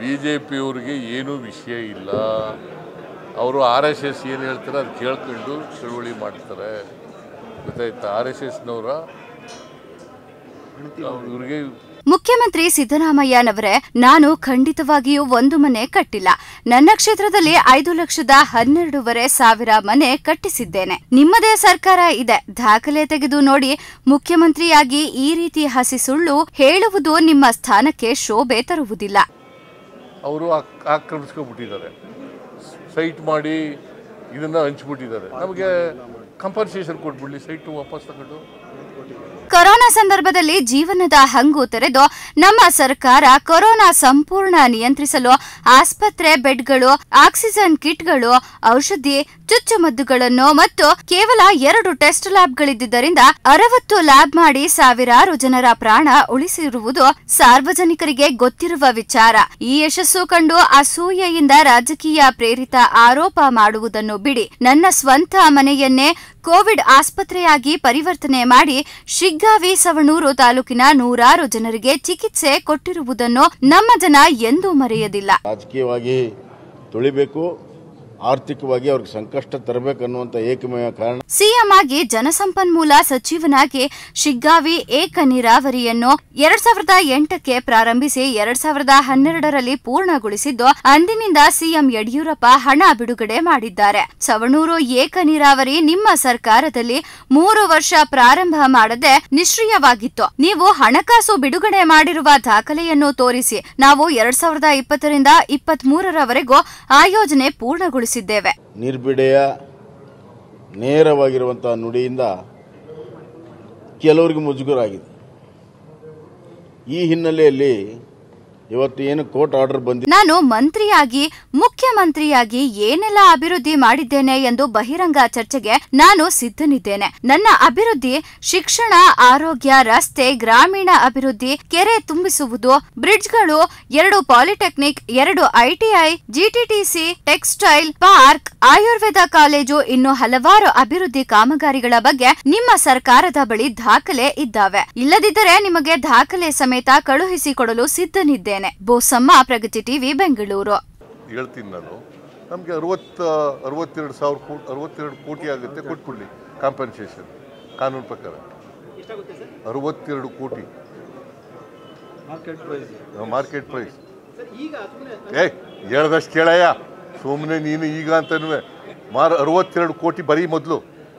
B J ಪಿಯವ್ರಿಗೆ ಏನೂ ವಿಷಯ ಇಲ್ಲ ಅವರು ಆರ್ ಎಸ್ ಎಸ್ ಏನು ಹೇಳ್ತಾರೆ ಅದು ಕೇಳ್ಕೊಂಡು ಚಳುವಳಿ ಮಾಡ್ತಾರೆ ಗೊತ್ತಾಯ್ತಾ ಆರ್ ಎಸ್ ಎಸ್ನವರ ಇವ್ರಿಗೆ ಮುಖ್ಯಮಂತ್ರಿ ಸಿದ್ದರಾಮಯ್ಯನವರೇ ನಾನು ಖಂಡಿತವಾಗಿಯೂ ಒಂದು ಮನೆ ಕಟ್ಟಿಲ್ಲ ನನ್ನ ಕ್ಷೇತ್ರದಲ್ಲಿ ಐದು ಲಕ್ಷದ ಹನ್ನೆರಡೂವರೆ ಸಾವಿರ ಮನೆ ಕಟ್ಟಿಸಿದ್ದೇನೆ ನಿಮ್ಮದೇ ಸರ್ಕಾರ ಇದೆ ದಾಖಲೆ ತೆಗೆದು ನೋಡಿ ಮುಖ್ಯಮಂತ್ರಿಯಾಗಿ ಈ ರೀತಿ ಹಸಿ ಸುಳ್ಳು ಹೇಳುವುದು ನಿಮ್ಮ ಸ್ಥಾನಕ್ಕೆ ಶೋಭೆ ತರುವುದಿಲ್ಲ ಅವರು ಆಕ್ರಮಿಸ್ಕೊಬಿಟ್ಟಿದ್ದಾರೆ ಸೈಟ್ ಮಾಡಿ ಇದನ್ನು ಹಂಚ್ಬಿಟ್ಟಿದ್ದಾರೆ ನಮಗೆ ಕಂಪನ್ಸೇಷನ್ ಕೊಟ್ಬಿಡ್ಲಿ ಸೈಟು ವಾಪಸ್ ತಗೊಂಡು ಸಂದರ್ಭದಲ್ಲಿ ಜೀವನದ ಹಂಗು ತೆರೆದು ನಮ್ಮ ಸರ್ಕಾರ ಕೊರೋನಾ ಸಂಪೂರ್ಣ ನಿಯಂತ್ರಿಸಲು ಆಸ್ಪತ್ರೆ ಬೆಡ್ಗಳು ಆಕ್ಸಿಜನ್ ಕಿಟ್ಗಳು ಔಷಧಿ ಚುಚ್ಚುಮದ್ದುಗಳನ್ನು ಮತ್ತು ಕೇವಲ ಎರಡು ಟೆಸ್ಟ್ ಲ್ಯಾಬ್ಗಳಿದ್ದರಿಂದ ಅರವತ್ತು ಲ್ಯಾಬ್ ಮಾಡಿ ಸಾವಿರಾರು ಜನರ ಪ್ರಾಣ ಉಳಿಸಿರುವುದು ಸಾರ್ವಜನಿಕರಿಗೆ ಗೊತ್ತಿರುವ ವಿಚಾರ ಈ ಯಶಸ್ಸು ಕಂಡು ಅಸೂಯೆಯಿಂದ ರಾಜಕೀಯ ಪ್ರೇರಿತ ಆರೋಪ ಮಾಡುವುದನ್ನು ಬಿಡಿ ನನ್ನ ಸ್ವಂತ ಮನೆಯನ್ನೇ ಕೋವಿಡ್ ಆಸ್ಪತ್ರೆಯಾಗಿ ಪರಿವರ್ತನೆ ಮಾಡಿ ಶಿಗ್ಗಾವಿ ಬಸವಣೂರು ತಾಲೂಕಿನ ನೂರಾರು ಜನರಿಗೆ ಚಿಕಿತ್ಸೆ ಕೊಟ್ಟಿರುವುದನ್ನು ನಮ್ಮ ಜನ ಎಂದೂ ಮರೆಯದಿಲ್ಲ ರಾಜಕೀಯವಾಗಿ ತುಳಿಬೇಕು ಆರ್ಥಿಕವಾಗಿ ಅವ್ರಿಗೆ ಸಂಕಷ್ಟ ತರಬೇಕನ್ನುವಂತ ಏಕಮಯ ಕಾರಣ ಸಿಎಂ ಆಗಿ ಜನಸಂಪನ್ಮೂಲ ಸಚಿವನಾಗಿ ಶಿಗ್ಗಾವಿ ಏಕ ನೀರಾವರಿಯನ್ನು ಎರಡ್ ಸಾವಿರದ ಎಂಟಕ್ಕೆ ಪ್ರಾರಂಭಿಸಿ ಎರಡ್ ಸಾವಿರದ ಹನ್ನೆರಡರಲ್ಲಿ ಪೂರ್ಣಗೊಳಿಸಿದ್ದು ಅಂದಿನಿಂದ ಸಿಎಂ ಯಡಿಯೂರಪ್ಪ ಹಣ ಬಿಡುಗಡೆ ಮಾಡಿದ್ದಾರೆ ಸವಣೂರು ಏಕ ನೀರಾವರಿ ನಿಮ್ಮ ಸರ್ಕಾರದಲ್ಲಿ ಮೂರು ವರ್ಷ ಪ್ರಾರಂಭ ಮಾಡದೆ ನಿಷ್ಕ್ರಿಯವಾಗಿತ್ತು ನೀವು ಹಣಕಾಸು ಬಿಡುಗಡೆ ಮಾಡಿರುವ ದಾಖಲೆಯನ್ನು ತೋರಿಸಿ ನಾವು ಎರಡ್ ಸಾವಿರದ ಇಪ್ಪತ್ತರಿಂದ ಇಪ್ಪತ್ಮೂರರವರೆಗೂ ಆ ಯೋಜನೆ ಪೂರ್ಣಗೊಳಿಸಿ ತಿಳಿಸಿದ್ದೇವೆ ನಿರ್ಬಿಡೆಯ ನೇರವಾಗಿರುವಂತಹ ನುಡಿಯಿಂದ ಕೆಲವರಿಗೆ ಮುಜುಗರಾಗಿದೆ ಈ ಹಿನ್ನೆಲೆಯಲ್ಲಿ ಇವತ್ತು ಏನು ಕೋರ್ಟ್ ಆರ್ಡರ್ ಬಂದಿದೆ ನಾನು ಮಂತ್ರಿಯಾಗಿ ಮುಖ್ಯಮಂತ್ರಿಯಾಗಿ ಏನೆಲ್ಲ ಅಭಿವೃದ್ಧಿ ಮಾಡಿದ್ದೇನೆ ಎಂದು ಬಹಿರಂಗ ಚರ್ಚೆಗೆ ನಾನು ಸಿದ್ಧನಿದ್ದೇನೆ ನನ್ನ ಅಭಿವೃದ್ಧಿ ಶಿಕ್ಷಣ ಆರೋಗ್ಯ ರಸ್ತೆ ಗ್ರಾಮೀಣ ಅಭಿವೃದ್ಧಿ ಕೆರೆ ತುಂಬಿಸುವುದು ಬ್ರಿಡ್ಜ್ಗಳು ಎರಡು ಪಾಲಿಟೆಕ್ನಿಕ್ ಎರಡು ಐಟಿಐ ಜಿಟಿಟಿಸಿ ಟೆಕ್ಸ್ಟೈಲ್ ಪಾರ್ಕ್ ಆಯುರ್ವೇದ ಕಾಲೇಜು ಇನ್ನು ಹಲವಾರು ಅಭಿವೃದ್ಧಿ ಕಾಮಗಾರಿಗಳ ಬಗ್ಗೆ ನಿಮ್ಮ ಸರ್ಕಾರದ ಬಳಿ ದಾಖಲೆ ಇದ್ದಾವೆ ಇಲ್ಲದಿದ್ದರೆ ನಿಮಗೆ ದಾಖಲೆ ಸಮೇತ ಕಳುಹಿಸಿಕೊಡಲು ಸಿದ್ಧನಿದ್ದೇನೆ ಇದ್ದೇನೆ ಬೋಸಮ್ಮ ಪ್ರಗತಿ ಟಿವಿ ಬೆಂಗಳೂರು ಹೇಳ್ತೀನಿ ನಾನು ನಮಗೆ ಅರವತ್ತು ಅರವತ್ತೆರಡು ಸಾವಿರ ಕೋಟಿ ಅರವತ್ತೆರಡು ಕೋಟಿ ಆಗುತ್ತೆ ಕೊಟ್ಕೊಳ್ಳಿ ಕಾಂಪನ್ಸೇಷನ್ ಕಾನೂನು ಪ್ರಕಾರ ಅರವತ್ತೆರಡು ಕೋಟಿ ಮಾರ್ಕೆಟ್ ಪ್ರೈಸ್ ಏ ಹೇಳ್ದಷ್ಟು ಕೇಳಯ್ಯ ಸುಮ್ಮನೆ ನೀನು ಈಗ ಅಂತನೂ ಮಾರು ಅರವತ್ತೆರಡು ಕೋಟಿ ಬರೀ ಮೊದಲು